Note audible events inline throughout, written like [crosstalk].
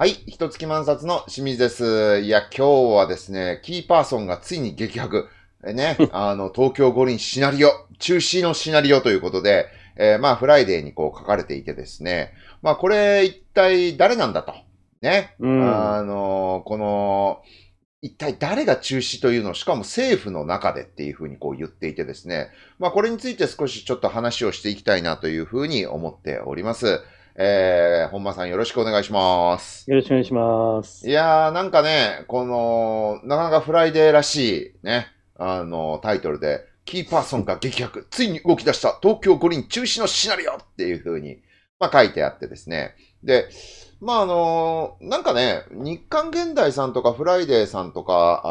はい。一月満札の清水です。いや、今日はですね、キーパーソンがついに激白。えね、[laughs] あの、東京五輪シナリオ、中止のシナリオということで、えー、まあ、フライデーにこう書かれていてですね、まあ、これ一体誰なんだと。ね。あの、この、一体誰が中止というのを、しかも政府の中でっていうふうにこう言っていてですね、まあこれについて少しちょっと話をしていきたいなというふうに思っております。えー、本間さんよろしくお願いします。よろしくお願いします。いやー、なんかね、この、なかなかフライデーらしいね、あの、タイトルで、キーパーソンが激白、ついに動き出した東京五輪中止のシナリオっていう風に、まあ、書いてあってですね。で、まああの、なんかね、日刊現代さんとかフライデーさんとか、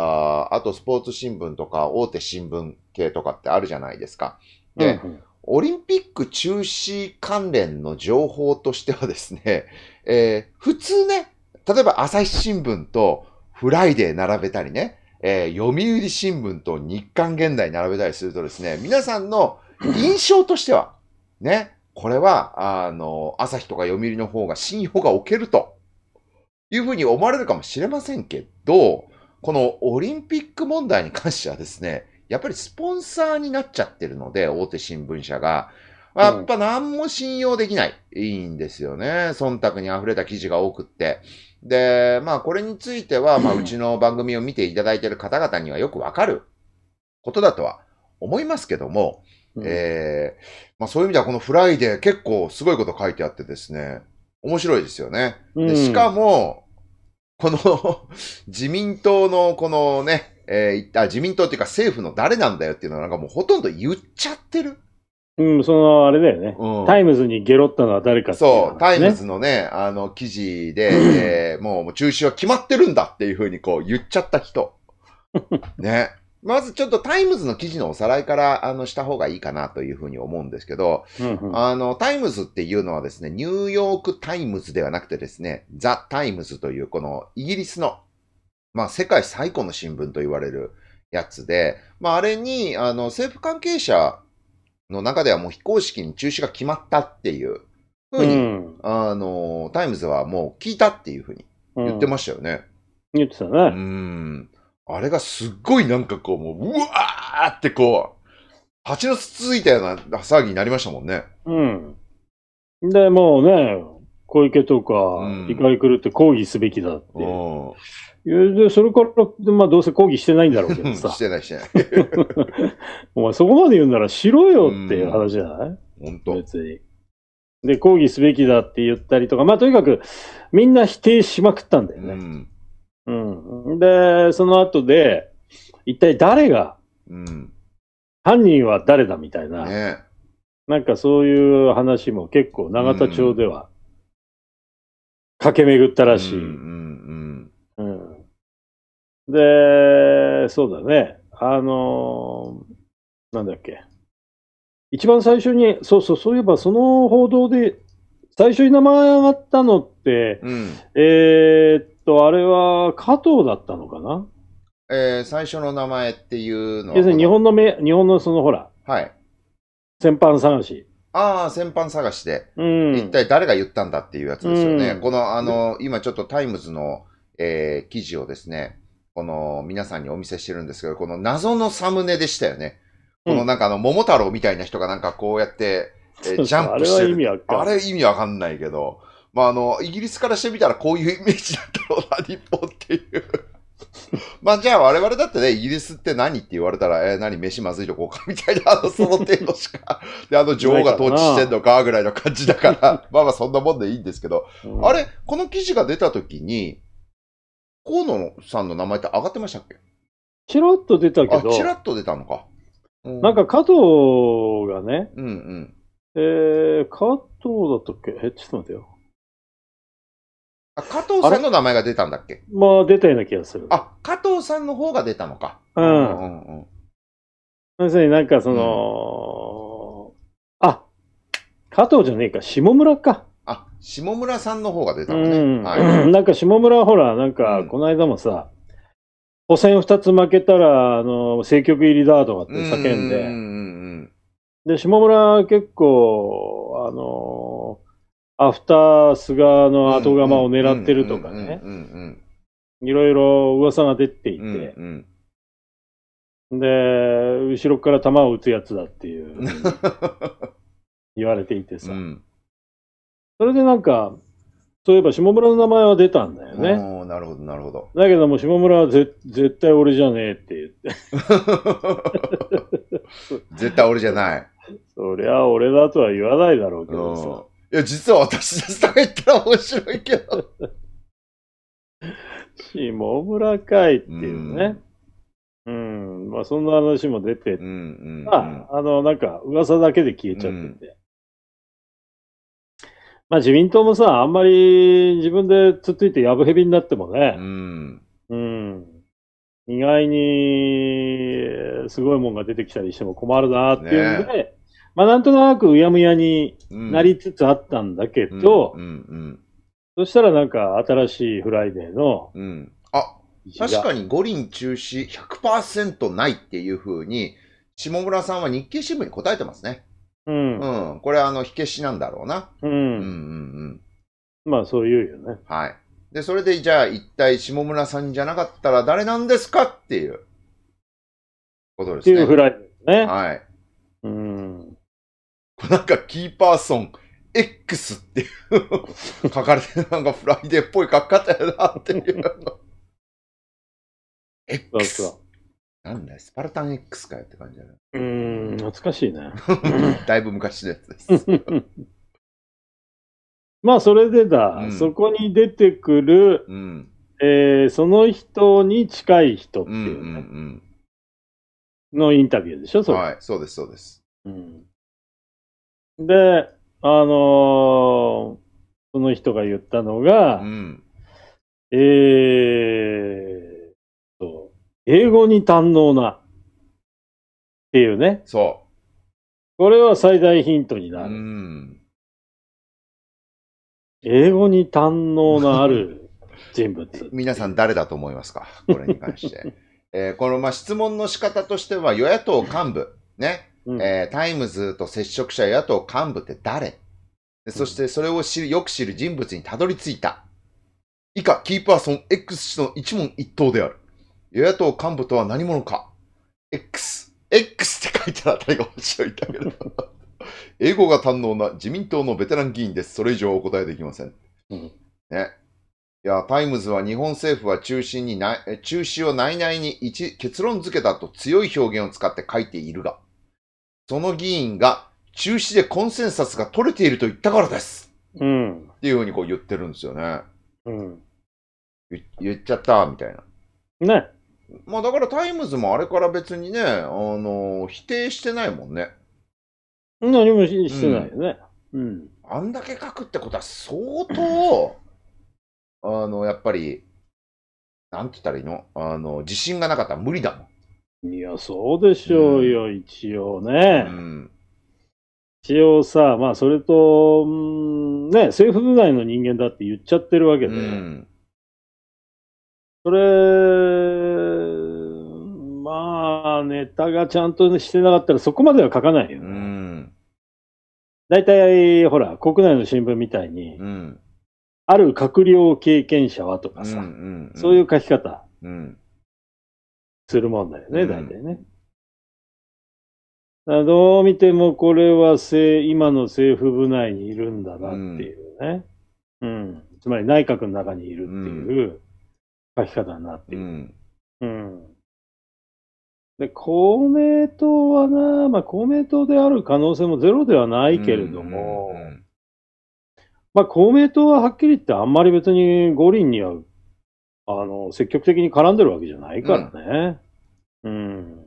ああとスポーツ新聞とか大手新聞系とかってあるじゃないですか。で、うんうんオリンピック中止関連の情報としてはですね、[laughs] えー、普通ね、例えば朝日新聞とフライデー並べたりね、えー、読売新聞と日刊現代並べたりするとですね、皆さんの印象としては、ね、これは、あの、朝日とか読売の方が信用が置けるというふうに思われるかもしれませんけど、このオリンピック問題に関してはですね、やっぱりスポンサーになっちゃってるので、大手新聞社が。やっぱ何も信用できない。いいんですよね。忖度に溢れた記事が多くって。で、まあこれについては、まあうちの番組を見ていただいている方々にはよくわかることだとは思いますけども、うん、えー、まあそういう意味ではこのフライデー結構すごいこと書いてあってですね、面白いですよね。でしかも、この [laughs] 自民党のこのね、えー、自民党っていうか政府の誰なんだよっていうのはなんかもうほとんど言っちゃってる。うん、その、あれだよね、うん、タイムズにゲロったのは誰かって、ね、そう、タイムズのね、あの、記事で、えー、もう中止は決まってるんだっていうふうにこう言っちゃった人。[laughs] ね。まずちょっとタイムズの記事のおさらいからあのした方がいいかなというふうに思うんですけど、うんうん、あの、タイムズっていうのはですね、ニューヨークタイムズではなくてですね、ザ・タイムズというこのイギリスのまあ、世界最古の新聞と言われるやつで、まあ、あれに、あの、政府関係者の中ではもう非公式に中止が決まったっていうふうに、ん、あの、タイムズはもう聞いたっていうふうに言ってましたよね。うん、言ってたね。うん。あれがすっごいなんかこう、もう、うわーってこう、蜂のつついたような騒ぎになりましたもんね。うん。で、もうね、小池とか、怒り狂って抗議すべきだって、うん、で、それから、まあ、どうせ抗議してないんだろうけどさ。してない、してない。[laughs] お前、そこまで言うならしろよっていう話じゃない本当。別に。で、抗議すべきだって言ったりとか、まあ、とにかく、みんな否定しまくったんだよね。うん。うん、で、その後で、一体誰が、うん、犯人は誰だみたいな、ね、なんかそういう話も結構、永田町では、駆け巡ったらしい。うんうんうんうんで、そうだね。あのー、なんだっけ。一番最初に、そうそう、そういえばその報道で、最初に名前上がったのって、うん、えー、っと、あれは加藤だったのかなえー、最初の名前っていうのは。要するに日本のめ、日本のそのほら。はい。先般探し。ああ、先般探しで、うん、一体誰が言ったんだっていうやつですよね。うん、この、あの、今ちょっとタイムズの、えー、記事をですね、この皆さんにお見せしてるんですけど、この謎のサムネでしたよね。このなんかあの、桃太郎みたいな人がなんかこうやって、えジャンプしてる。あれ意味わかんないけど、まああの、イギリスからしてみたらこういうイメージだったろうな、日本っていう。[laughs] まあじゃあ我々だってね、イギリスって何って言われたら、えー、何飯まずいとこうかみたいな、あの、その程度しか。[laughs] で、あの女王が統治してんのかぐらいの感じだから、まあまあそんなもんでいいんですけど、うん、あれ、この記事が出た時に、河野さんの名前って上がってましたっけチラッと出たけど。あ、チラッと出たのか。うん、なんか加藤がね、うんうん。えー、加藤だったっけえ、ちょっと待ってよ。あ、加藤さんの名前が出たんだっけまあ、出たような気がする。あ、加藤さんの方が出たのか。うん。うんうん、要するになんかその、うん、あ、加藤じゃねえか、下村か。あ、下村さんの方が出たのね。うんはい、[laughs] なんか下村ほら、なんか、この間もさ、補、うん、選二つ負けたら、あの、政局入りだとかって叫んで、うんうんうん、で、下村結構、あの、アフター菅の後釜を狙ってるとかね、いろいろ噂が出ていて、うんうん、で、後ろから球を打つやつだっていう、言われていてさ、うんそれでなんか、そういえば下村の名前は出たんだよね。おなるほど、なるほど。だけども下村はぜ絶対俺じゃねえって言って。[laughs] 絶対俺じゃない。そりゃ俺だとは言わないだろうけどさ。いや、実は私ですとか言ったら面白いけど。下村かいっていうね。うん。まあそんな話も出てうん、うん。うんまあ、あの、なんか噂だけで消えちゃってて。まあ自民党もさ、あんまり自分でつっついてやぶへびになってもね、うん。うん。意外に、すごいもんが出てきたりしても困るなっていうんで、ね、まあなんとなくうやむやになりつつあったんだけど、うん、うんうんうんそしたらなんか新しいフライデーの、うん。あ、確かに五輪中止100%ないっていうふうに、下村さんは日経新聞に答えてますね。うん。うん。これあの、火消しなんだろうな。うん。うんうんうん。まあ、そう言うよね。はい。で、それで、じゃあ、一体、下村さんじゃなかったら誰なんですかっていう、ことですね。っていうフライですね。はい。うん。なんか、キーパーソン、X っていう書かれて、なんかフライデーっぽい書き方やなっていう [laughs] X そう。なんだスパルタン X かよって感じだね。うーん、懐かしいね。[laughs] だいぶ昔のやつです。[laughs] まあ、それでだ、うんそこに出てくる、うん。えーその人に近い人っていう、ねのインタビューでしょ、それ。はい、そうです、そうです。うんで、あのーその人が言ったのが、うん。えー英語に堪能な。っていうね。そう。これは最大ヒントになる。うん、英語に堪能のある [laughs] 人物。皆さん誰だと思いますかこれに関して。[laughs] えー、この、まあ、質問の仕方としては、与野党幹部、ね、うん、えー、タイムズと接触者野党幹部って誰そしてそれを知る、よく知る人物にたどり着いた。以下、キーパーソン X 氏の一問一答である。与野党幹部とは何者か ?X。X って書いたら誰たりが面白いんだけど。[laughs] 英語が堪能な自民党のベテラン議員です。それ以上お答えできません。うん、ね。いや、タイムズは日本政府は中心にな中止を内々に一結論付けたと強い表現を使って書いているが、その議員が中止でコンセンサスが取れていると言ったからです。うん。っていうふうにこう言ってるんですよね。うん。言っちゃった、みたいな。ね。まあだからタイムズもあれから別にね、あのー、否定してないもんね。何もしてないよね。うん。あんだけ書くってことは相当、[laughs] あの、やっぱり、なんて言ったらいいのあの、自信がなかったら無理だもん。いや、そうでしょうよ、うん、一応ね。うん、一応さ、まあ、それと、うん、ね、政府部内の人間だって言っちゃってるわけで。うんそれ、まあ、ネタがちゃんとしてなかったらそこまでは書かないよね。うん。大体、ほら、国内の新聞みたいに、うん、ある閣僚経験者はとかさ、うんうんうん、そういう書き方、するもんだよね、大体ね。どう見てもこれは今の政府部内にいるんだなっていうね。うん、うん、つまり内閣の中にいるっていう、書き方になっていうん。うん。で、公明党はな、まあ公明党である可能性もゼロではないけれども、うんうんうん、まあ公明党ははっきり言ってあんまり別に五輪には、あの、積極的に絡んでるわけじゃないからね。うん、うん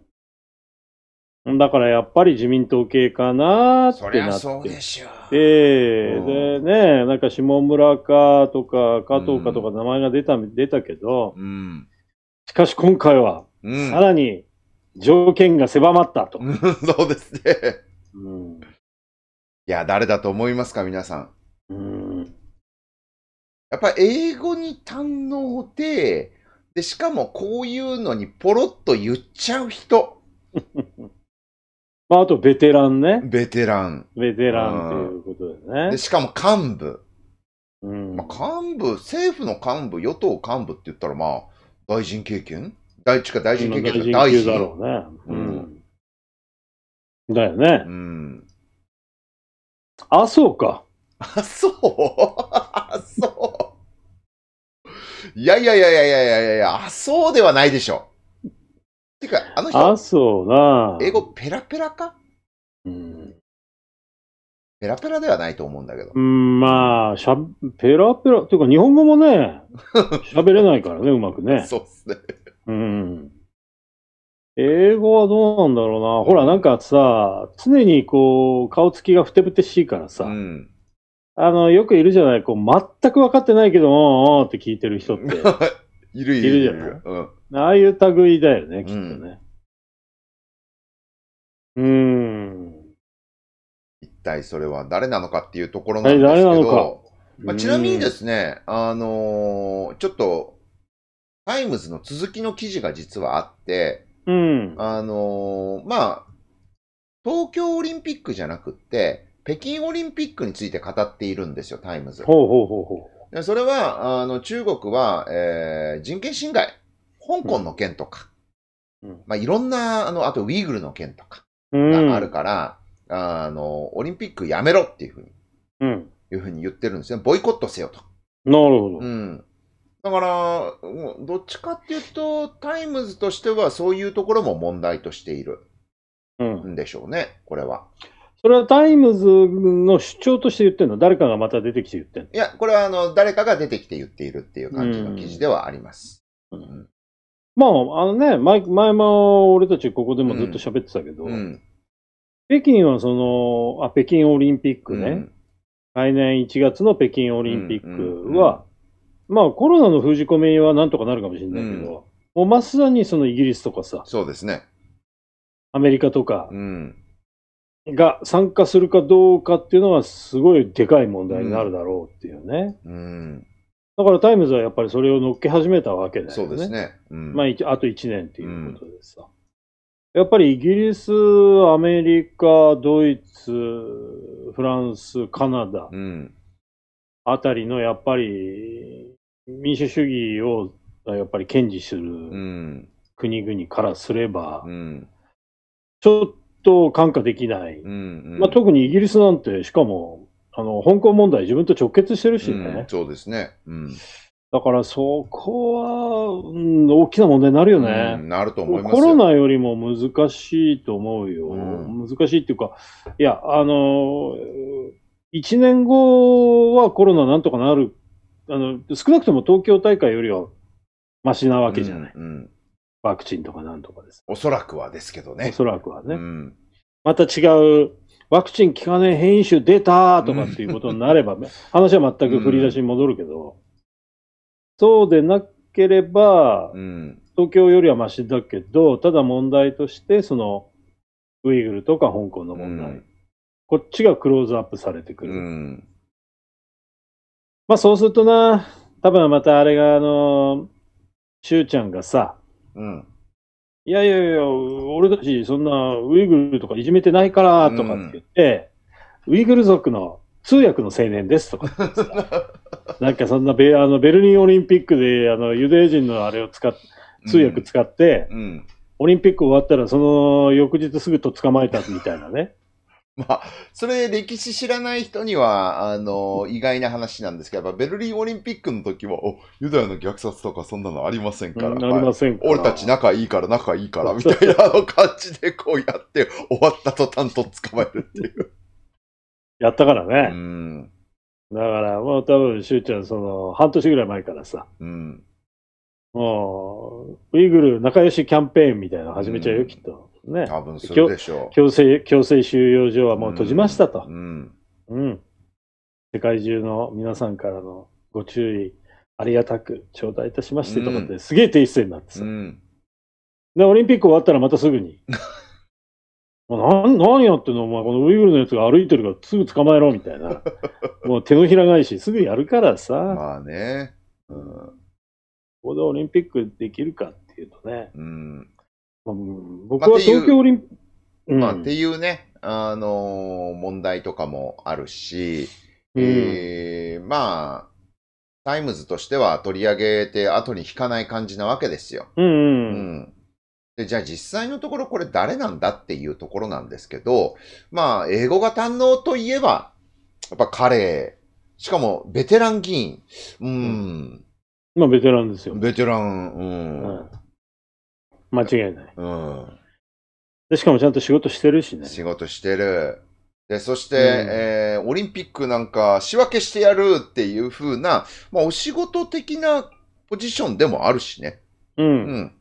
だからやっぱり自民党系かなってなって。そりゃそうでしょで、でね、なんか下村かとか加藤かとか名前が出た、うん、出たけど、うん、しかし今回は、さらに条件が狭まったと。そうですね。いや、誰だと思いますか、皆さん。うん、やっぱ英語に堪能で、で、しかもこういうのにポロッと言っちゃう人。[laughs] まあ、あとベテランね。ベテラン。ベテランっていうことだよね。でしかも幹部。うん。まあ、幹部、政府の幹部、与党幹部って言ったら、まあ、大臣経験大地か大臣経験大臣。大臣だろうね。うん。だよね。うん。あ、そうか。あ、そうあ、そう。いやいやいやいやいやいやいや、あ、そうではないでしょ。てか、あの人、あ、そうな。英語ペラペラかうん。ペラペラではないと思うんだけどう。ん、まあ、しゃ、ペラペラ、というか日本語もね、[laughs] 喋れないからね、うまくね。そうっすね。うん。英語はどうなんだろうな。ほら、なんかさ、常にこう、顔つきがふてぶてしいからさ、うん。あの、よくいるじゃない、こう、全く分かってないけど、おーおーって聞いてる人って。[laughs] いるいるいる。うん。ああいう類だよね、きっとね。うん。うーん一体それは誰なのかっていうところなんですけど、誰なのかまあ、ちなみにですね、あのー、ちょっと、タイムズの続きの記事が実はあって、うん、あのー、まあ、東京オリンピックじゃなくって、北京オリンピックについて語っているんですよ、タイムズ。ほうほうほうほう。それは、あの、中国は、えー、人権侵害、香港の件とか、うん、まあ、いろんな、あの、あとウイグルの件とか、があるから、うん、あの、オリンピックやめろっていうふうに、うん、いうふうに言ってるんですね。ボイコットせよと。なるほど。うん。だから、どっちかっていうと、タイムズとしてはそういうところも問題としているんでしょうね、これは。それはタイムズの主張として言ってるの誰かがまた出てきて言ってるのいや、これはあの、誰かが出てきて言っているっていう感じの記事ではあります。うん、うん、まあ、あのね、前、前も俺たちここでもずっと喋ってたけど、うん北京はその、あ、北京オリンピックね、来年1月の北京オリンピックは、まあコロナの封じ込めはなんとかなるかもしれないけど、もうまさにそのイギリスとかさ、そうですね。アメリカとか、うん、が参加するかどうかっていうのはすごいでかい問題になるだろうっていうね。うん、うんだからタイムズはやっぱりそれを乗っけ始めたわけだよね。そうですね。うん、まあ、あと1年っていうことでさ、うん。やっぱりイギリス、アメリカ、ドイツ、フランス、カナダ、あたりのやっぱり民主主義をやっぱり堅持する国々からすれば、ちょっと看過できない。うんうん、まあ、特にイギリスなんて、しかも、あの、香港問題自分と直結してるしね。うん、そうですね。うん。だからそこは、うん、大きな問題になるよね。うん、なると思いますコロナよりも難しいと思うよ。うん、難しいっていうか、いや、あの、1年後はコロナなんとかなる。あの、少なくとも東京大会よりはマシなわけじゃない。うん、うんワクチンとかなんとかです。おそらくはですけどね。おそらくはね。うん、また違う、ワクチン効かねえ変異種出たとかっていうことになれば、話は全く振り出しに戻るけど、うん、そうでなければ、うん、東京よりはましだけど、ただ問題として、その、ウイグルとか香港の問題、こっちがクローズアップされてくる。まあそうするとな、多分またあれが、あの、しゅうちゃんがさ、いやいやいや、俺たちそんなウイグルとかいじめてないからとかって言って、うん、ウイグル族の通訳の青年ですとか [laughs] なんかそんなベあのベルリンオリンピックであのユダヤ人のあれを使っ通訳使って、うん、オリンピック終わったらその翌日すぐと捕まえたみたいなね。[laughs] まあ、それ歴史知らない人には、あの、意外な話なんですけど、やっぱベルリンオリンピックの時は、お、ユダヤの虐殺とかそんなのありませんから。ありませんか俺たち仲いいから仲いいから、みたいなの感じでこうやって終わった途端と捕まえるっていう。[laughs] やったからね。うん。だから、もう多分、しゅうちゃん、その、半年ぐらい前からさ、うん。ウイグル仲良しキャンペーンみたいなの始めちゃうよ、うん、きっと。ね。多分するでしょう。強制、強制収容所はもう閉じましたと。うん。うん、世界中の皆さんからのご注意、ありがたく頂戴いたしましてとかって、すげえ提出になってさ。うん。で、オリンピック終わったらまたすぐに。何 [laughs] 何やってんのお前、このウイグルのやつが歩いてるからすぐ捕まえろみたいな。[laughs] もう手のひら返し、すぐやるからさ。まあね。うん。ここでオリンピックできるかっていうとね、うん、まあ、僕は東京オリンピック、まあ、っていうね、あのー、問題とかもあるし、うん、えー、まあ、タイムズとしては取り上げて後に引かない感じなわけですよ。うん、じゃあ実際のところこれ誰なんだっていうところなんですけど、まあ、英語が堪能といえば、やっぱ彼、しかもベテラン議員、うん、うん、まあ、ベテランですよ。ベテラン、ううん。間違いない。うん。でしかもちゃんと仕事してるしね。仕事してる。で、そして、うんえーオリンピックなんか仕分けしてやるっていう風な、まあ、お仕事的なポジションでもあるしね。うん。うん。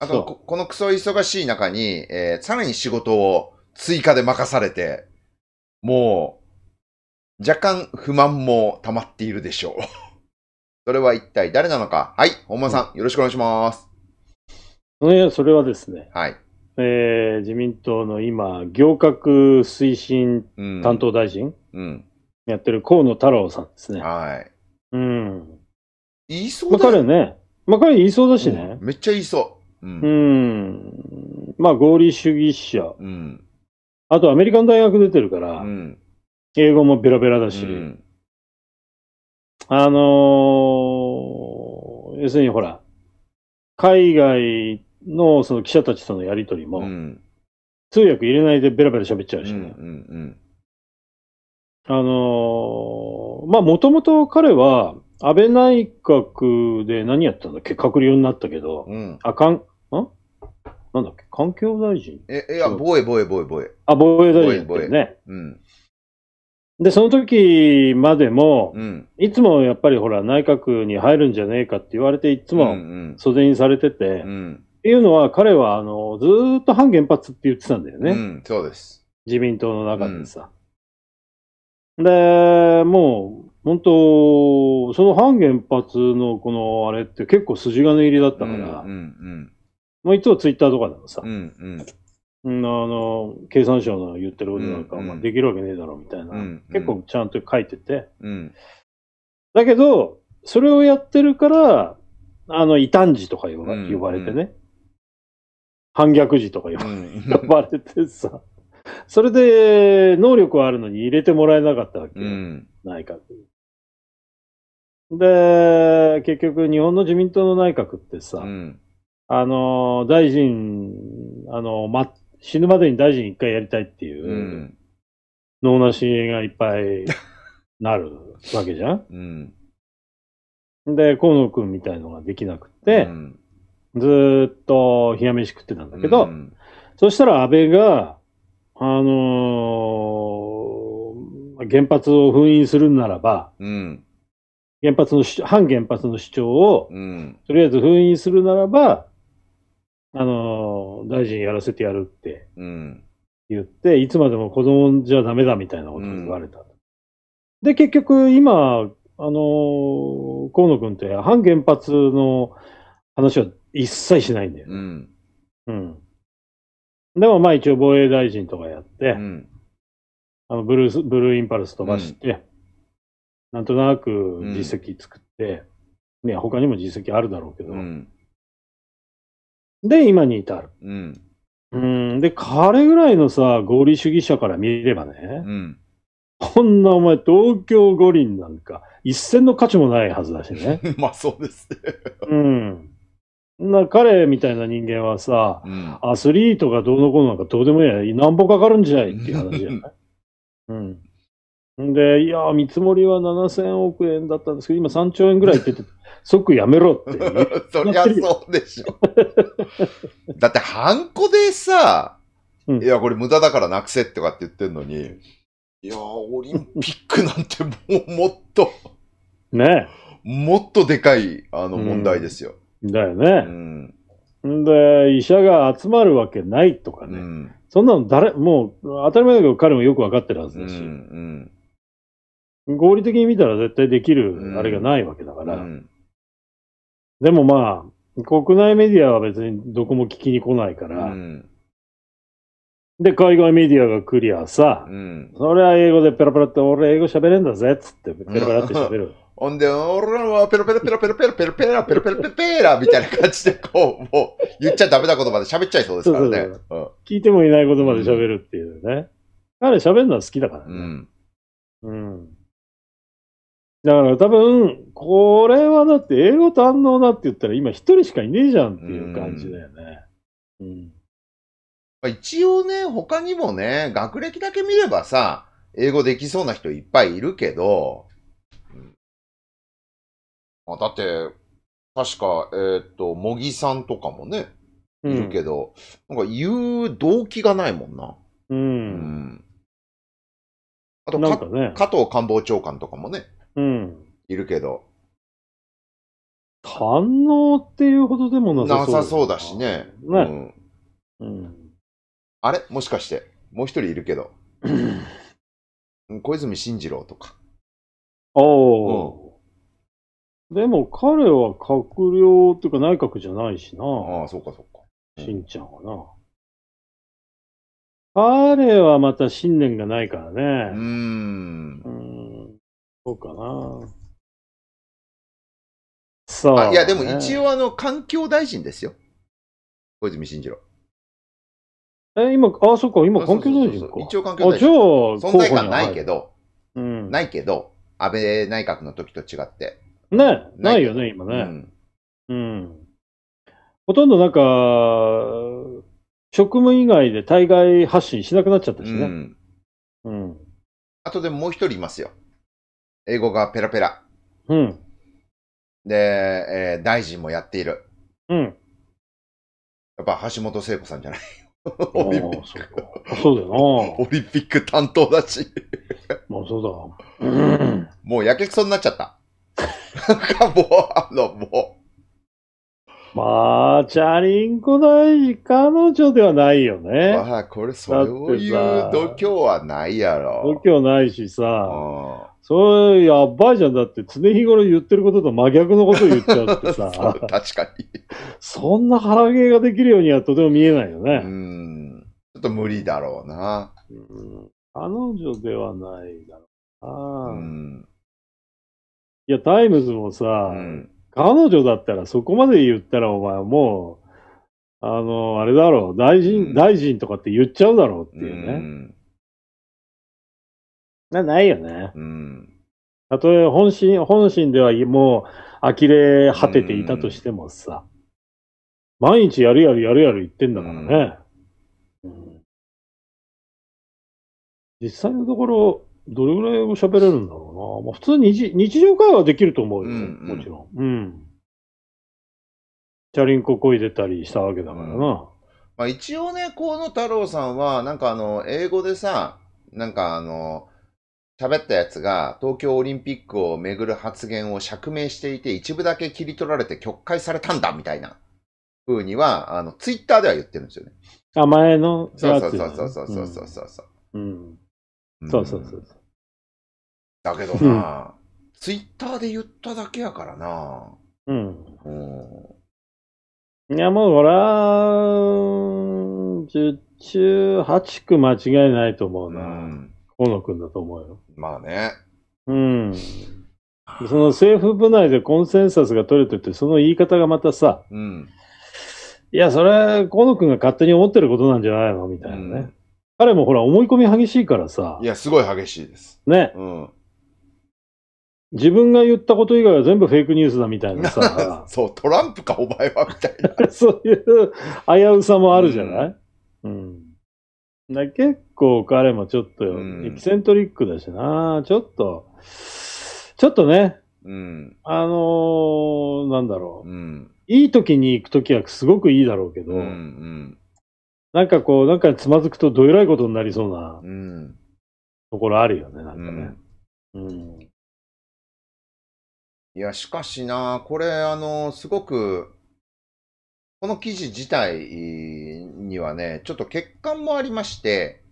あと、ここのクソ忙しい中に、えーさらに仕事を追加で任されて、もう、若干不満も溜まっているでしょう。それは一体誰なのかはい、本間さん、よろしくお願いします。えそれはですね、はい。えー、自民党の今、行革推進担当大臣、うん、やってる河野太郎さんですね。はい。うん。言いそうだ、まあ、彼ね、まあ彼言いそうだしね。うん、めっちゃ言いそう。うん。うんまあ合理主義者。うん。あとアメリカの大学出てるから、うん、英語もベラベラだし、うんあのー、要するにほら、海外のその記者たちとのやりとりも、うん、通訳入れないでベラベラ喋っちゃうしね。うんうんうん、あのー、まあ、もともと彼は、安倍内閣で何やったんだっけ閣僚になったけど、うん、あかん、んなんだっけ環境大臣え、いや、防衛、防衛、防衛、防衛。あ、防衛大臣、ね、防衛。ね。うん。で、その時までも、うん、いつもやっぱりほら、内閣に入るんじゃねえかって言われて、いつも袖にされてて、うんうん、っていうのは、彼はあのずっと反原発って言ってたんだよね、うん、そうです自民党の中でさ。うん、で、もう、本当、その反原発のこのあれって結構筋金入りだったから、うんうん、もういつもツイッターとかでもさ、うんうんあの、経産省の言ってることなんか、うんうん、まあ、できるわけねえだろ、みたいな、うんうん、結構ちゃんと書いてて。うん、だけど、それをやってるから、あの、異端児とか呼ば,、れてね。うんうん、反逆児とか呼ば,、呼ばれてさ。それで、能力はあるのに入れてもらえなかったわけ、うん、内閣。で、結局、日本の自民党の内閣ってさ、うん、あの、大臣、あの、ま、死ぬまでに大臣一回やりたいっていう、う脳なしがいっぱい [laughs] なるわけじゃん。うん、で、河野くんみたいのができなくて、うん、ずっと冷や飯食ってたんだけど、うん、そしたら安倍が、あのー、原発を封印するならば、原発の反原発の主張を、とりあえず封印するならば、あの、大臣やらせてやるって言って、いつまでも子供じゃダメだみたいなことを言われた。で、結局今、あの、河野君って反原発の話は一切しないんだよね。うん。うん。でもまあ一応防衛大臣とかやって、うん。あのブルース、ブルーインパルス飛ばして、なんとなく実績作って、ね、他にも実績あるだろうけど、うん。で、今に至る。うん。うん。で、彼ぐらいのさ、合理主義者から見ればね、うん。こんなお前、東京五輪なんか、一銭の価値もないはずだしね。[laughs] まあそうです、ね。うん。な彼みたいな人間はさ、うん、アスリートがどうのこうのなんかどうでもいいなんぼかかるんじゃないっていう話じゃない [laughs] うん。で、いや、見積もりは7000億円だったんですけど、今3兆円ぐらいって言って、[laughs] 即やめろって、[laughs] そりゃそうでしょ。[laughs] だって、ハンコでさ、いや、これ無駄だからなくせとかって言ってんのに、いや、オリンピックなんてもうもっとねもっとでかい、あの、問題ですよ。うん、だよね。うん。で、医者が集まるわけないとかね。うん、そんなの誰、もう、当たり前だけど彼もよくわかってるはずだし。うん、うん合理的に見たら絶対できるあれがないわけだから。うん、でもまあ、国内メディアは別にどこも聞きに来ないから。うん、で、海外メディアがクリアさ、うん、それは英語でペラペラって、俺英語喋れんだぜっつって、ペラペラって喋る。[laughs] ほんで、俺はペラペラペラペラペラペラペラペラペラペラペみたいな感じで、こう、もう、言っちゃダメなことまで喋っちゃいそうですからね。聞いてもいないことまで喋るっていうね。彼喋るのは好きだからね。うん。うん。だから多分、これはだって英語堪能だって言ったら今一人しかいねえじゃんっていう感じだよね。うん。うん、一応ね、他にもね、学歴だけ見ればさ、英語できそうな人いっぱいいるけど、うん、だって、確か、えー、っと、茂木さんとかもね、いるけど、うん、なんか言う動機がないもんな。うん。うん、あと、ね、加藤官房長官とかもね、うん。いるけど。堪能っていうほどでもなさそう。なさそうだしね。ね。うん。あれもしかして、もう一人いるけど。[clears throat] 小泉進次郎とか。ああ、うん、でも彼は閣僚っていうか内閣じゃないしな。ああ、そうかそうか。し、うんちゃんはな。彼はまた信念がないからね。うーん。うんそうかな。さあ、いや、でも一応、あの、環境大臣ですよ。小泉進次郎。え、今、あ、そっか、今、環境大臣か。一応環境大臣。じゃあ、存在感ないけど、うん、ないけど、安倍内閣の時と違って。ね、ないよね、今ね。うん、うんほとんどなんか、職務以外で対外発信しなくなっちゃったしね。うん。うん、あとでももう一人いますよ。英語がペラペラ。うん。で、えー、大臣もやっている。うん。やっぱ橋本聖子さんじゃない。オリンピック。そうだよな。オリンピック担当だし。もうそうだ。うん、もうやけくそになっちゃった。なんかもう、あの、もう。まあ、チャリンコ大臣、彼女ではないよね。まあ、これ、そういう度胸はないやろ。度胸ないしさ。それ、やばいじゃん。だって、常日頃言ってることと真逆のことを言っちゃってさ。[laughs] 確かに。そんな腹芸ができるようにはとても見えないよね。うん。ちょっと無理だろうな。うん。彼女ではないだろうな。うん。いや、タイムズもさ、うん、彼女だったらそこまで言ったらお前もう、あの、あれだろう、大臣、うん、大臣とかって言っちゃうだろうっていうね。うんな、ないよね。うん。たとえ本心、本心ではもう呆れ果てていたとしてもさ、うん、毎日やるやるやるやる言ってんだからね。うん、実際のところ、どれぐらい喋れるんだろうな。まあ、普通日日常会話できると思うよ、うんうん、もちろん。うん。チャリンコこいでたりしたわけだからな。うん、まあ、一応ね、河野太郎さんは、なんかあの、英語でさ、なんかあの、喋ったやつが東京オリンピックをめぐる発言を釈明していて一部だけ切り取られて曲解されたんだみたいな風には、あの、ツイッターでは言ってるんですよね。あ、前のそうそうそうそうそうそうそうそう。うん。そうそうそうそう。だけどな、ツイッターで言っただけやからな。うん。いや、もう俺は、十中八区間違いないと思うな。うん河野君だと思うよ。まあね。うん。その政府部内でコンセンサスが取れてて、その言い方がまたさ、うん、いや、それ、河野君が勝手に思ってることなんじゃないのみたいなね、うん。彼もほら、思い込み激しいからさ。いや、すごい激しいです。ね。うん。自分が言ったこと以外は全部フェイクニュースだみたいなさ。[laughs] そう、トランプかお前はみたいな。[laughs] そういう危うさもあるじゃない、うん、うんね、結構彼もちょっと、エキセントリックだしな、うん、ちょっと、ちょっとね、うん、あのー、なんだろう、うん、いい時に行く時はすごくいいだろうけど、うんうん、なんかこう、なんかつまずくとどえらいことになりそうな、ところあるよね、なんかね。うんいや、しかしな、これ、あの、すごく、この記事自体にはね、ちょっと欠陥もありまして、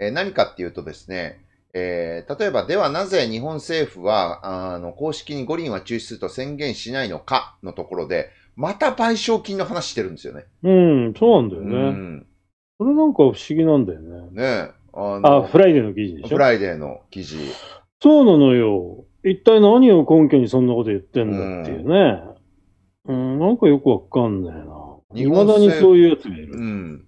え何かっていうとですね、えー、例えば、ではなぜ日本政府は、あの、公式に五輪は中止すると宣言しないのかのところで、また賠償金の話してるんですよね。うん、そうなんだよね。うん、それなんか不思議なんだよね。ねああ、フライデーの記事でしょフライデーの記事。そうなのよ。一体何を根拠にそんなこと言ってんだっていうね。うん、うん、なんかよくわかんないな。日本だにそういうやつがいる。うん。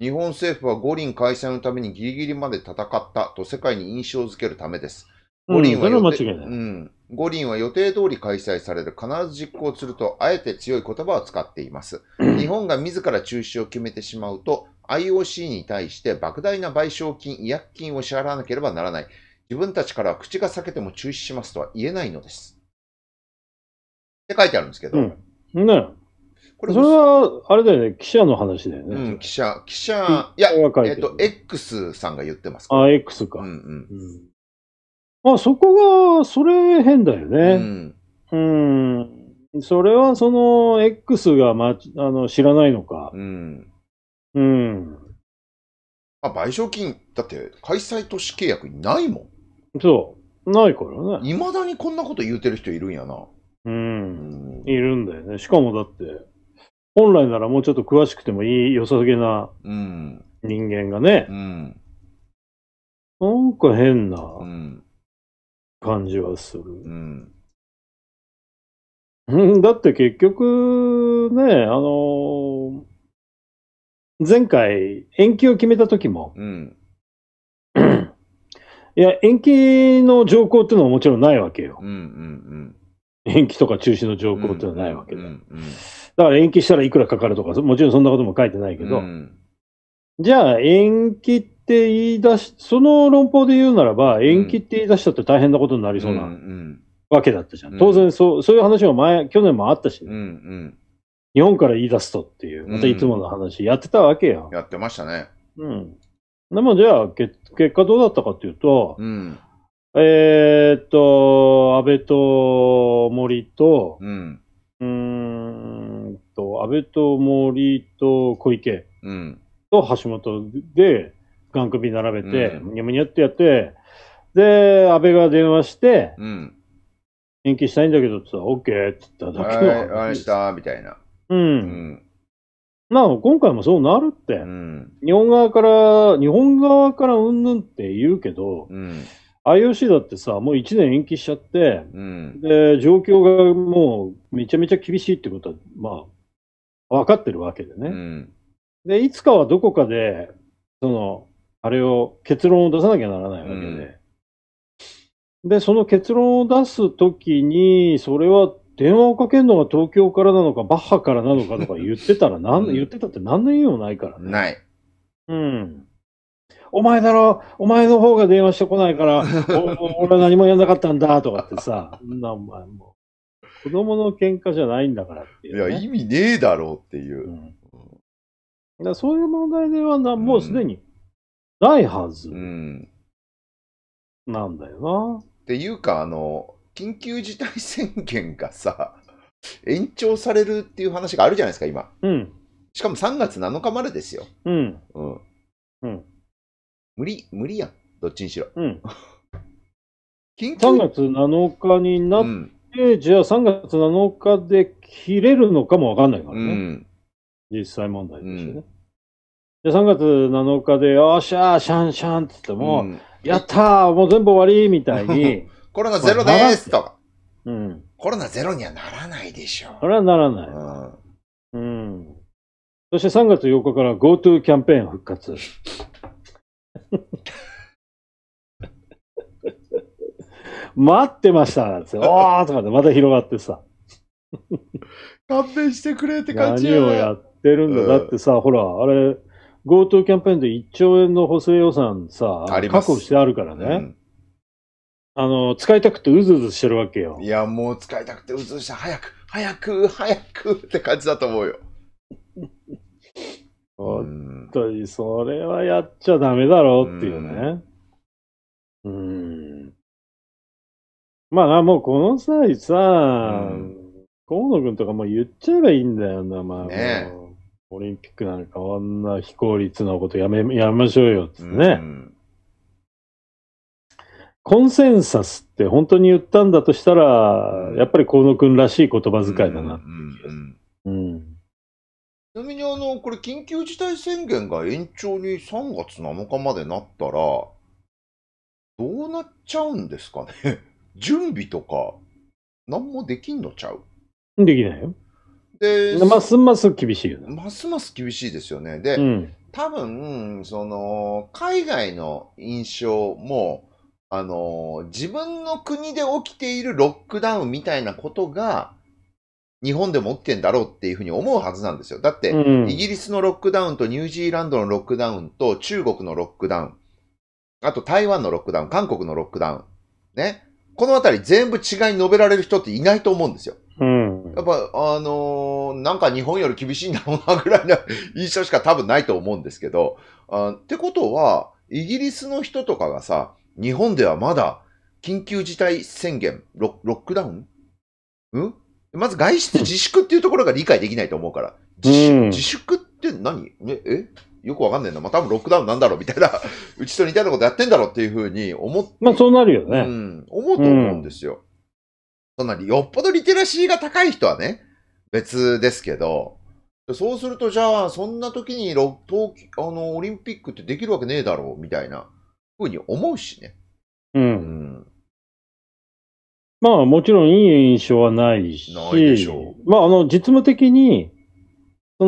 日本政府は五輪開催のためにギリギリまで戦ったと世界に印象づけるためです。五輪は予定、うん、五輪は予定通り開催される、必ず実行すると、あえて強い言葉を使っています。[clears throat] 日本が自ら中止を決めてしまうと、IOC に対して莫大な賠償金、違約金を支払わなければならない。自分たちからは口が裂けても中止しますとは言えないのです。って書いてあるんですけど。うん、ねこれそれは、あれだよね、記者の話だよね。うん、記者、記者、いや、えっ、と、X さんが言ってますあ、X か。うんうん。うん、あ、そこが、それ変だよね。うん。うん。それは、その、X が、ま、あの、知らないのか。うん。うん。あ、賠償金、だって、開催都市契約にないもん。そう。ないからね。いまだにこんなこと言うてる人いるんやな。うん。うん、いるんだよね。しかもだって、本来ならもうちょっと詳しくてもいい、良さげな人間がね、うん、なんか変な感じはする。うんだって結局、ね、あの前回延期を決めた時も、うん、いや、延期の条項っていうのはもちろんないわけよ。延期とか中止の条項っていうのはないわけで。うんうんうんだから延期したらいくらかかるとか、もちろんそんなことも書いてないけど、うん、じゃあ延期って言い出し、その論法で言うならば、延期って言い出したって大変なことになりそうなわけだったじゃん。うんうん、当然そう、そういう話も前、去年もあったしね、うん、日本から言い出すとっていう、またいつもの話、やってたわけよ。やってましたね。うん。でもじゃあ、結果どうだったかっていうと、うん、えー、っと、安倍と森と、うん、うんと、安倍と森と小池と橋本で、眼首並べて、むにゃむにゃってやって、で、安倍が電話して、延期したいんだけどって言ったら、OK って言っただけのはい、した、みたいな。うん。まあ、今回もそうなるって。うん。日本側から、日本側からうんぬんって言うけど、うん。IOC だってさ、もう1年延期しちゃって、うん。で、状況がもうめちゃめちゃ厳しいってことは、まあ、分かってるわけでね。うん、で、いつかはどこかで、その、あれを、結論を出さなきゃならないわけで。うん、で、その結論を出すときに、それは電話をかけるのが東京からなのか、バッハからなのかとか言ってたら、なうん、言ってたって何の意味もないからね。ない。うん。お前だろ、お前の方が電話してこないから、俺は何もやんなかったんだとかってさ、なお前も子供の喧嘩じゃないんだからっていう、ね、いや、意味ねえだろうっていう。うん、だそういう問題ではな、もうすでにないはず。なんだよな、うん。っていうか、あの、緊急事態宣言がさ、[laughs] 延長されるっていう話があるじゃないですか、今。うん。しかも3月7日までですよ。うん。うん。うん。無理、無理やん。どっちにしろ。うん。[laughs] 緊急3月7日になっで、じゃあ3月7日で切れるのかもわかんないからね。うん、実際問題ですよね。うん、で3月7日で、よっしゃー、シャンシャンって言っても、うん、やったー、もう全部終わりみたいに。[laughs] コロナゼロですとうん。コロナゼロにはならないでしょう。それはならない。うん。うん、そして3月8日から GoTo キャンペーン復活。[laughs] 待ってましたなんですよ。[laughs] わーとかでまた広がってさ。勘弁してくれって感じ何をやってるんだ。うん、だってさ、ほら、あれ、GoTo キャンペーンで1兆円の補正予算さ、確保してあるからね。うんあの、使いたくてうずうずしてるわけよ。いや、もう使いたくてうずうずして、早く、早く、早くって感じだと思うよ。[laughs] 本当に、それはやっちゃダメだろうっていうね。うん。うまあ、もうこの際さ、うん、河野くんとかも言っちゃえばいいんだよな、まあ。ねオリンピックなんかあんな非効率なことやめ、やめましょうよ、ってね。うん、コンセンサスって本当に言ったんだとしたら、やっぱり河野くんらしい言葉遣いだなちなみにあの、これ緊急事態宣言が延長に3月7日までなったら、どうなっちゃうんですかね準備とか、何もできんのちゃうできないよ。で、ますます厳しいよね。ますます厳しいですよね。で、うん、多分、その、海外の印象も、あの、自分の国で起きているロックダウンみたいなことが、日本でも起きてんだろうっていうふうに思うはずなんですよ。だって、うん、イギリスのロックダウンとニュージーランドのロックダウンと中国のロックダウン、あと台湾のロックダウン、韓国のロックダウン、ね。このあたり全部違い述べられる人っていないと思うんですよ。うん。やっぱ、あのー、なんか日本より厳しいんだろうなぐらいな [laughs] 印象しか多分ないと思うんですけど、あってことは、イギリスの人とかがさ、日本ではまだ緊急事態宣言、ロロックダウンんまず外出自粛っていうところが理解できないと思うから。自,、うん、自粛って何ええよくわかんないんだ。まあ、多分ロックダウンなんだろうみたいな、うちと似たようなことやってんだろうっていうふうに思って。まあ、そうなるよね。うん。思うと思うんですよ。うん、そんなに、よっぽどリテラシーが高い人はね、別ですけど、そうすると、じゃあ、そんな時にロ東あのオリンピックってできるわけねえだろう、みたいな、ふうに思うしね。うん。うん、まあ、もちろんいい印象はないし。ないでしょう。まあ、あの、実務的に、そ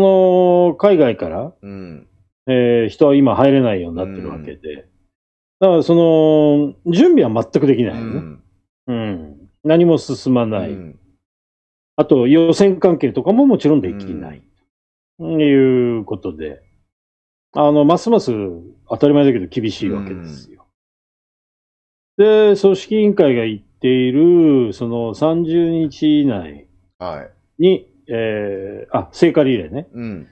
の、海外から、うん。えー、人は今入れないようになってるわけで。だからその、準備は全くできないね。うん、うん。何も進まない。うん、あと、予選関係とかももちろんできない。うん、いうことで、あの、ますます当たり前だけど厳しいわけですよ。で、組織委員会が言っている、その30日以内に、はい、えー、あ、聖火リレーね。うん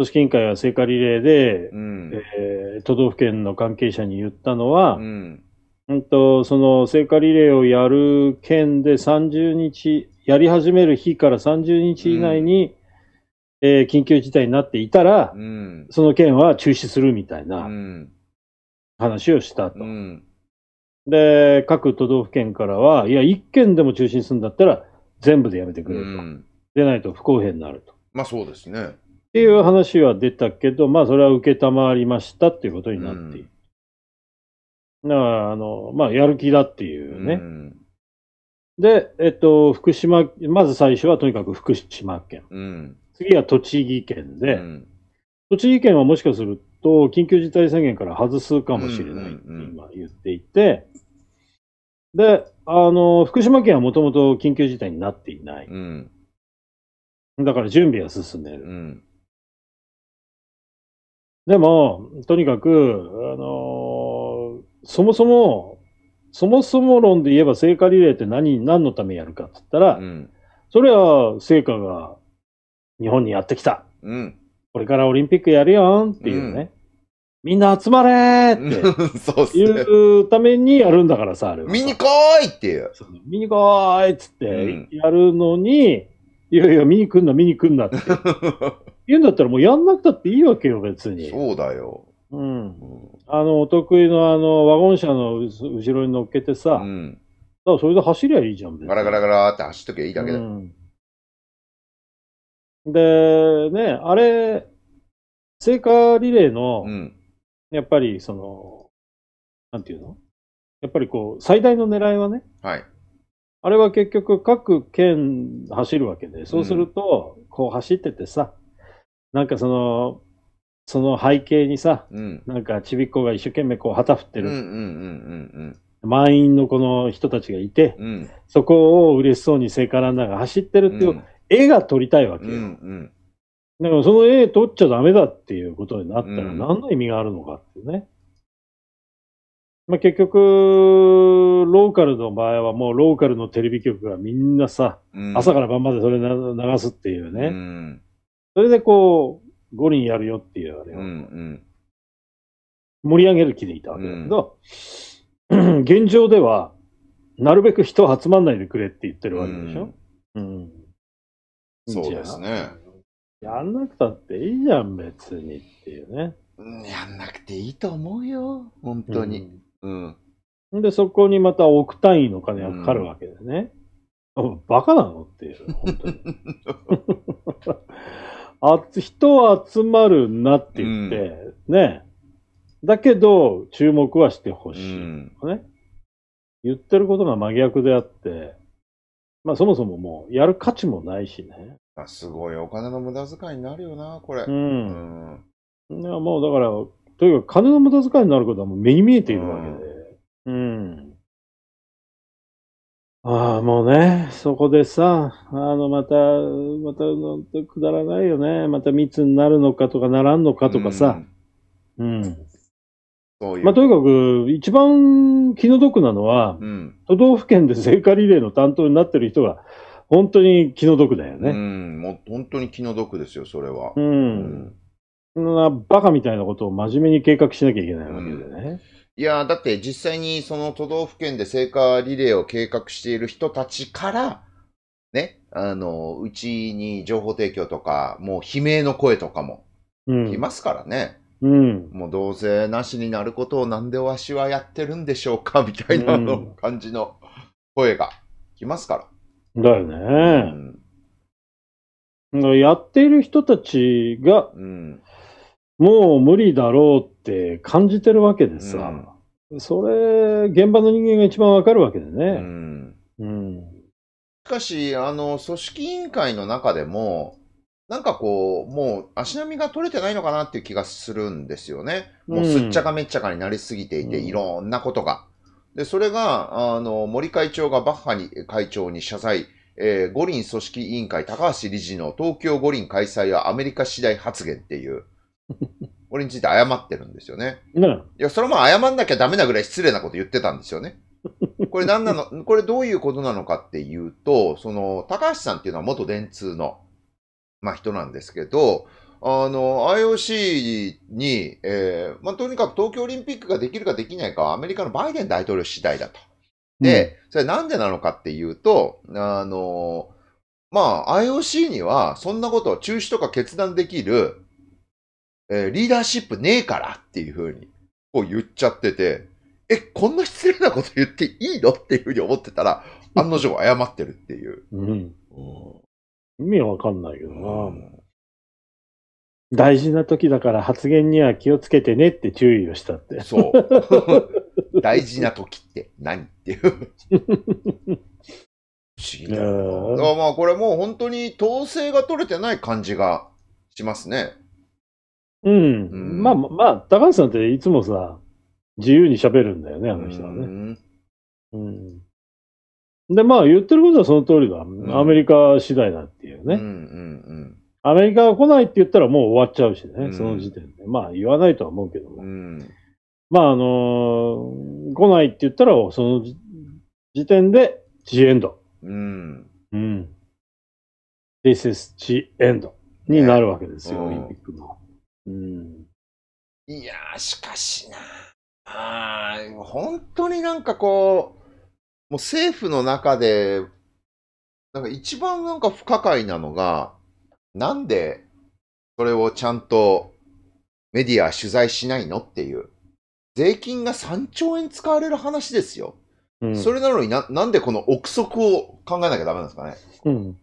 組織委員会は聖火リレーで、うん、えー、都道府県の関係者に言ったのは、うん、えっとその聖火リレーをやる県で30日、やり始める日から30日以内に、うん、えー、緊急事態になっていたら、うん、その県は中止するみたいな話をしたと。で、各都道府県からは、いや、1県でも中止するんだったら、全部でやめてくれと。でないと不公平になると。まあそうですね。っていう話は出たけど、まあ、それは承りましたっていうことになっている。だから、あの、まあ、やる気だっていうね。うん、で、えっと、福島、まず最初はとにかく福島県。うん、次は栃木県で、栃木県はもしかすると、緊急事態宣言から外すかもしれないって今言っていて、で、あの、福島県はもともと緊急事態になっていない。だから準備は進んでる。でも、とにかく、あのー、そもそも、そもそも論で言えば聖火リレーって何、何のためやるかって言ったら、うん、それは聖火が日本にやってきた。うん、これからオリンピックやるよんっていうね。うん、みんな集まれーって [laughs] いうためにやるんだからさ、あれ見に来いっていう。見に来いっつってやるのに、いやいや、見に来んな、見に来んなって。[laughs] 言うんだったらもうやんなくたっていいわけよ、別に。そうだよ。うん。うん、あの、お得意のあの、ワゴン車の後ろに乗っけてさ、うん、だからそれで走りゃいいじゃん、ガラガラガラって走っときゃいいだけだうん、で、ね、あれ、聖火リレーの、やっぱりその、なんていうのやっぱりこう、最大の狙いはね、はい。あれは結局各県走るわけで、そうすると、こう走っててさ、なんかその、その背景にさ、うん、なんかちびっ子が一生懸命こう旗振ってる。満員のこの人たちがいて、うん、そこを嬉しそうに聖火ランナーが走ってるっていう絵が撮りたいわけよ。うんうんだからその絵撮っちゃダメだっていうことになったら何の意味があるのかっていうね。まあ、結局、ローカルの場合はもうローカルのテレビ局がみんなさ、うん、朝から晩までそれ流すっていうね。うんそれでこう、五輪やるよっていうあれを、盛り上げる気でいたわけだけど、うん、[clears throat] 現状では、なるべく人集まんないでくれって言ってるわけでしょ、うん、うん、そうですね。やんなくたっていいじゃん、別にっていうね。やんなくていいと思うよ、本当に。うん。うん、で、そこにまた億単位の金がかかるわけでね。うん、バカなのっていう、本当に。[laughs] あ人集まるなって言って、うん、ね。だけど、注目はしてほしい、ね、うん。言ってることが真逆であって、まあそもそももうやる価値もないしね。あすごい、お金の無駄遣いになるよな、これ。うん。うん、いやもうだから、とにかく金の無駄遣いになることはもう目に見えているわけで。うん、うんああ、もうね、そこでさ、あの、また、また、くだらないよね。また密になるのかとかならんのかとかさ。うん。うんううまあ、とにかく、一番気の毒なのは、うん、都道府県で聖火リレーの担当になってる人が、本当に気の毒だよね。うん、もう本当に気の毒ですよ、それは。うん。うん、なバカみたいなことを真面目に計画しなきゃいけないわけでね。うんいやだって実際にその都道府県で聖火リレーを計画している人たちから、ね、あの、うちに情報提供とか、もう悲鳴の声とかも、来ますからね。うん、もうどうせなしになることをなんでわしはやってるんでしょうか [laughs] みたいなの感じの声が来ますから。だよね。うん、だやっている人たちが、うん、もう無理だろうって感じてるわけでさ。うんそれ、現場の人間が一番わかるわけでね。うん。うん、しかし、あの、組織委員会の中でも、なんかこう、もう足並みが取れてないのかなっていう気がするんですよね。もうすっちゃかめっちゃかになりすぎていて、うん、いろんなことが。で、それが、あの、森会長がバッハに、会長に謝罪、えー、五輪組織委員会高橋理事の東京五輪開催はアメリカ次第発言っていう。[laughs] 俺について謝ってるんですよね。うん。いや、それも謝んなきゃダメなぐらい失礼なこと言ってたんですよね。[laughs] これ何なの、これどういうことなのかっていうと、その、高橋さんっていうのは元電通の、まあ、人なんですけど、あの、IOC に、えー、まあ、とにかく東京オリンピックができるかできないかはアメリカのバイデン大統領次第だと。で、それなんでなのかっていうと、あの、まあ、IOC にはそんなことを中止とか決断できるえー、リーダーシップねえからっていうふうに、こう言っちゃってて、え、こんな失礼なこと言っていいのっていうふうに思ってたら、案の定謝ってるっていう。うん。意味わかんないけどな、うん、大事な時だから発言には気をつけてねって注意をしたって。そう。[laughs] 大事な時って何っていう。[laughs] 不思議だよな。だからまあこれもう本当に統制が取れてない感じがしますね。うん。うん、まあまあ、高橋さんっていつもさ、自由に喋るんだよね、あの人はね。うん。うん、で、まあ、言ってることはその通りだ。アメリカ次第だっていうね。うんうんうん。アメリカが来ないって言ったらもう終わっちゃうしね、その時点で。まあ、言わないとは思うけども。うん、まあ、あのー、来ないって言ったら、その時点で、ジエンド。うん。うん。This is チエンドになるわけですよ、ね、オリンピックの。いやー、しかしな。ああ、本当になんかこう、もう政府の中で、なんか一番なんか不可解なのが、なんでそれをちゃんとメディア取材しないのっていう。税金が3兆円使われる話ですよ。うん、それなのにな、なんでこの憶測を考えなきゃダメなんですかね。うん、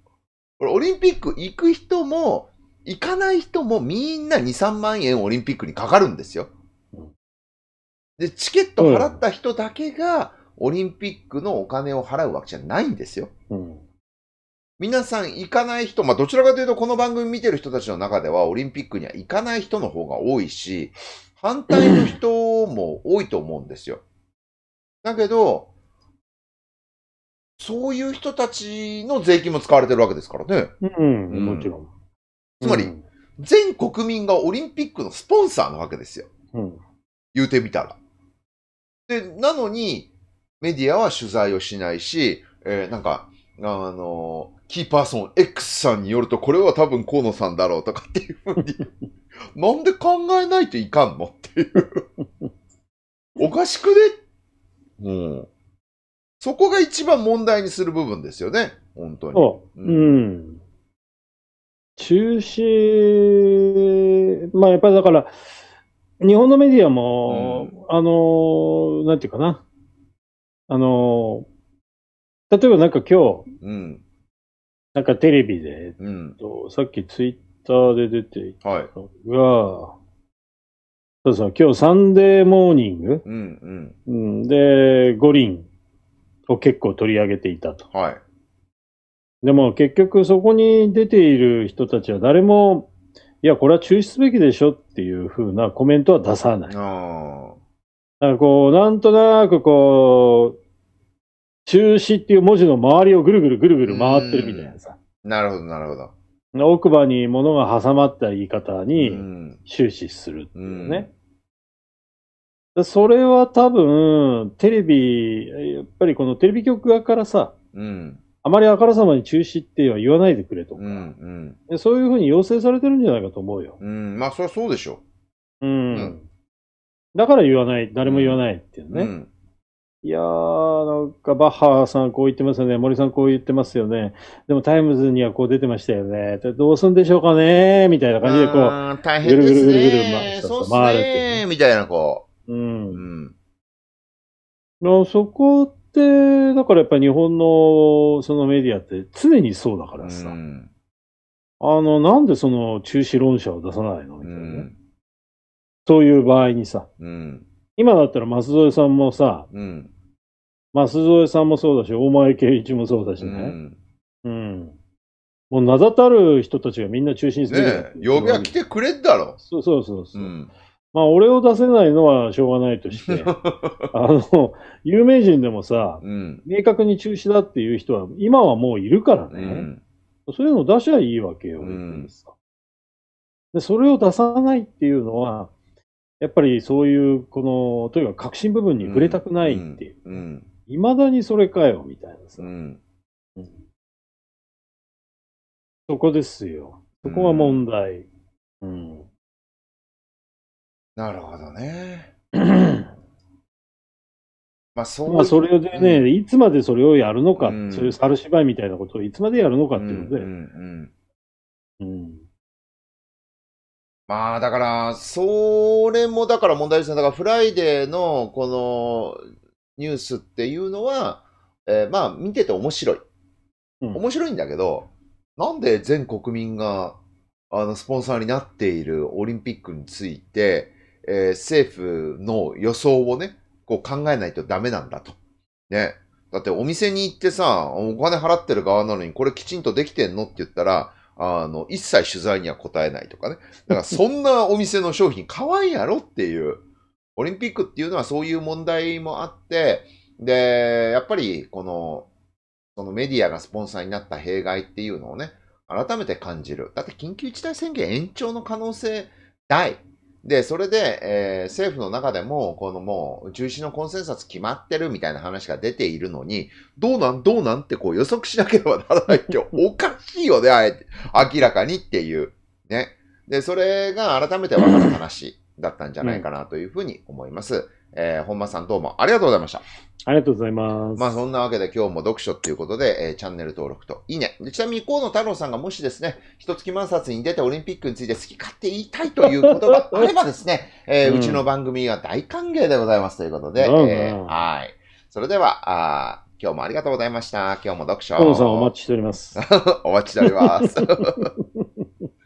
これオリンピック行く人も行かない人もみんな2、3万円オリンピックにかかるんですよ。で、チケット払った人だけが、オリンピックのお金を払うわけじゃないんですよ。うん、皆さん行かない人、まあどちらかというとこの番組見てる人たちの中ではオリンピックには行かない人の方が多いし、反対の人も多いと思うんですよ。だけど、そういう人たちの税金も使われてるわけですからね。うん、うん、もちろん。つまり、全国民がオリンピックのスポンサーなわけですよ。うん、言うてみたら。で、なのに、メディアは取材をしないし、えー、なんか、あのー、キーパーソン X さんによると、これは多分河野さんだろうとかっていうふうに [laughs] なんで考えないといかんのっていうおかしくねうん。そこが一番問題にする部分ですよね。本当に。ううん。中止、まあやっぱりだから、日本のメディアも、うん、あの、なんていうかな、あの、例えばなんか今日、うん、なんかテレビで、うん、さっきツイッターで出ていたのが、はい、そうそう、今日サンデーモーニング、うんうん、で、五輪を結構取り上げていたと。はいでも結局そこに出ている人たちは誰も、いや、これは中止すべきでしょっていうふうなコメントは出さない。あなんこう、なんとなくこう、中止っていう文字の周りをぐるぐるぐるぐる回ってるみたいなさ。なるほど、なるほど。奥歯に物が挟まった言い方に終始するっていうね。うそれは多分、テレビ、やっぱりこのテレビ局側からさ、うん、あまりあからさまに中止っては言わないでくれとか、うんうん、そういうふうに要請されてるんじゃないかと思うよ。うん、まあ、そりゃそうでしょう。うん。うん、だから言わない、誰も言わないっていうね。うん、うん、いやー、なんかバッハさんこう言ってますよね、森さんこう言ってますよね、でもタイムズにはこう出てましたよね、どうすんでしょうかねみたいな感じでこう、大変ぐるぐるぐるぐる回そ回るって、ね、みたいなこう。うん。うん、そこ、だからやっぱり日本のそのメディアって常にそうだからさ、うん、あの、なんでその中止論者を出さないのみたいなね、うん、そういう場合にさ、うん、今だったら舛添さんもさ、舛添さんもそうだし、大前圭一もそうだしね。うんもう名だたる人たちがみんな中心すべね。呼びは来てくれんだろ。そうそうそうそう。うん、まあ、俺を出せないのはしょうがないとして、[laughs] あの、有名人でもさ、うん、明確に中止だっていう人は、今はもういるからね。うん、そういうのを出しゃいいわけよ、うん、で。それを出さないっていうのは、やっぱりそういう、この、というか核心部分に触れたくないっていう。い、ま、だにそれかよ、みたいなさ。そこですよ。そこが問題。うんなるほどね。[clears throat] まあそうまあそれでね、うん、いつまでそれをやるのか、うん、そういう猿芝居みたいなことをいつまでやるのかっていうので。うんうん、まあだから、それもだから問題ですね。だからフライデーのこのニュースっていうのは、えー、まあ見てて面白い。面白いんだけど、なんで全国民があのスポンサーになっているオリンピックについて、えー、政府の予想をね、こう考えないとダメなんだと。ね。だってお店に行ってさ、お金払ってる側なのにこれきちんとできてんのって言ったら、あの、一切取材には答えないとかね。だから [laughs] そんなお店の商品可愛いやろっていう。オリンピックっていうのはそういう問題もあって、で、やっぱりこの、そのメディアがスポンサーになった弊害っていうのをね、改めて感じる。だって緊急事態宣言延長の可能性大。で、それで、えー、政府の中でも、このもう、中止のコンセンサス決まってるみたいな話が出ているのに、どうなんどうなんってこう予測しなければならないって [laughs] おかしいよね、あえて。明らかにっていう。ね。で、それが改めて分かる話だったんじゃないかなというふうに思います。えー、本間さんどうもありがとうございました。ありがとうございます。まあそんなわけで今日も読書っていうことで、えー、チャンネル登録といいね。ちなみに河野太郎さんがもしですね、一月満冊に出てオリンピックについて好き勝手言いたいということがあればですね、[laughs] えー、うん、うちの番組は大歓迎でございますということで、うん、えー、はい。それでは、あ今日もありがとうございました。今日も読書。河野さんお待ちしております。[laughs] お待ちしております。[laughs]